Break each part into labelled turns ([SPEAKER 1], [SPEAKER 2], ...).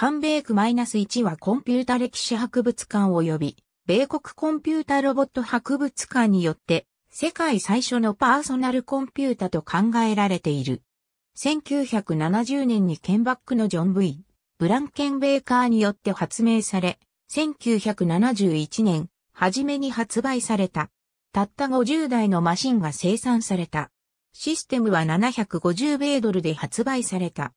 [SPEAKER 1] 韓米区 -1
[SPEAKER 2] はコンピュータ歴史博物館及び、米国コンピュータロボット博物館によって、世界最初のパーソナルコンピュータと考えられている。1970年にケンバックのジョン・ V・ ブランケン・ベーカーによって発明され、1971年、初めに発売された。たった50台のマシンが生産された。システムは750米ドルで発売された。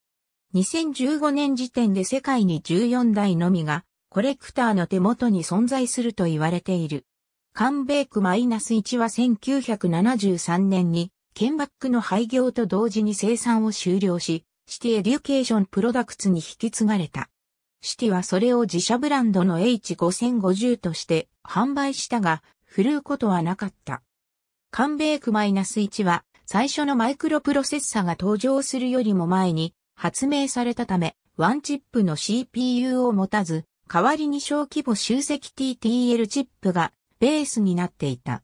[SPEAKER 2] 2015年時点で世界に14台のみが、コレクターの手元に存在すると言われている。カンベマイナス1は1973年に、ケンバックの廃業と同時に生産を終了し、シティエデュケーションプロダクツに引き継がれた。シティはそれを自社ブランドの H5050 として販売したが、振るうことはなかった。カンベマイナス1は、最初のマイクロプロセッサが登場するよりも前に、発明されたため、ワンチップの CPU を持たず、代わりに小規模集積 TTL チップがベースになっていた。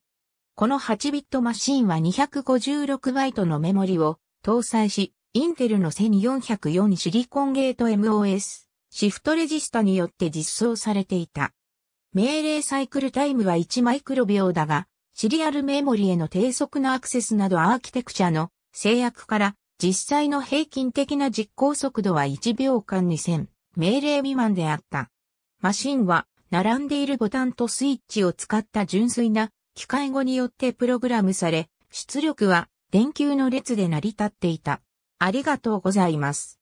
[SPEAKER 2] この8ビットマシンは2 5 6バイトのメモリを搭載し、インテルの1 4 0 4シリコンゲート MOS、シフトレジスタによって実装されていた。命令サイクルタイムは1マイクロ秒だが、シリアルメモリへの低速なアクセスなどアーキテクチャの制約から実際の平均的な実行速度は1秒間2000命令未満であった。マシンは並んでいるボタンとスイッチを使った純粋な機械語によってプログラムされ、出力は電球の列で成り立っていた。
[SPEAKER 1] ありがとうございます。